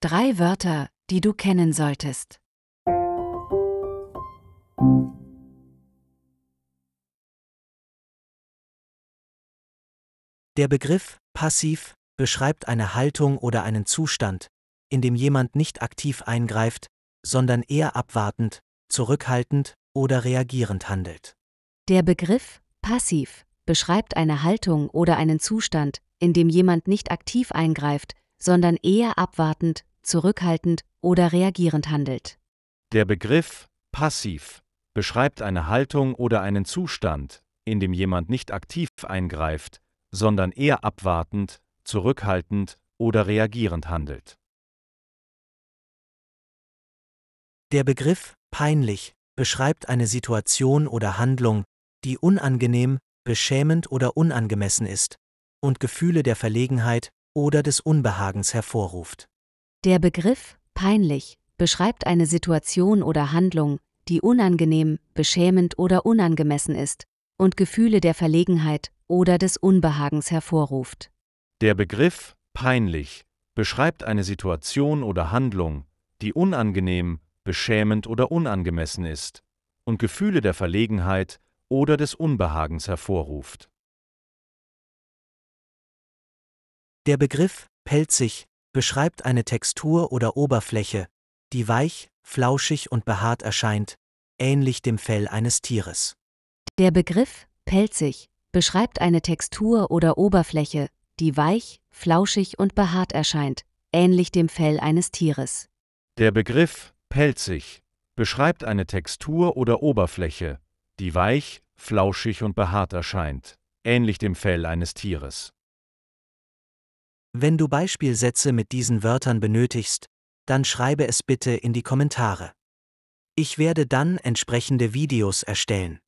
Drei Wörter, die du kennen solltest. Der Begriff passiv beschreibt eine Haltung oder einen Zustand, in dem jemand nicht aktiv eingreift, sondern eher abwartend, zurückhaltend oder reagierend handelt. Der Begriff passiv beschreibt eine Haltung oder einen Zustand, in dem jemand nicht aktiv eingreift, sondern eher abwartend, zurückhaltend oder reagierend handelt. Der Begriff passiv beschreibt eine Haltung oder einen Zustand, in dem jemand nicht aktiv eingreift, sondern eher abwartend, zurückhaltend oder reagierend handelt. Der Begriff peinlich beschreibt eine Situation oder Handlung, die unangenehm, beschämend oder unangemessen ist und Gefühle der Verlegenheit oder des Unbehagens hervorruft. Der Begriff peinlich beschreibt eine Situation oder Handlung, die unangenehm, beschämend oder unangemessen ist und Gefühle der Verlegenheit oder des Unbehagens hervorruft. Der Begriff peinlich beschreibt eine Situation oder Handlung, die unangenehm, beschämend oder unangemessen ist und Gefühle der Verlegenheit oder des Unbehagens hervorruft. Der Begriff pelzig beschreibt eine Textur oder Oberfläche, die weich, flauschig und behaart erscheint, ähnlich dem Fell eines Tieres. Der Begriff pelzig beschreibt eine Textur oder Oberfläche, die weich, flauschig und behaart erscheint, ähnlich dem Fell eines Tieres. Der Begriff pelzig beschreibt eine Textur oder Oberfläche, die weich, flauschig und behaart erscheint, ähnlich dem Fell eines Tieres. Wenn du Beispielsätze mit diesen Wörtern benötigst, dann schreibe es bitte in die Kommentare. Ich werde dann entsprechende Videos erstellen.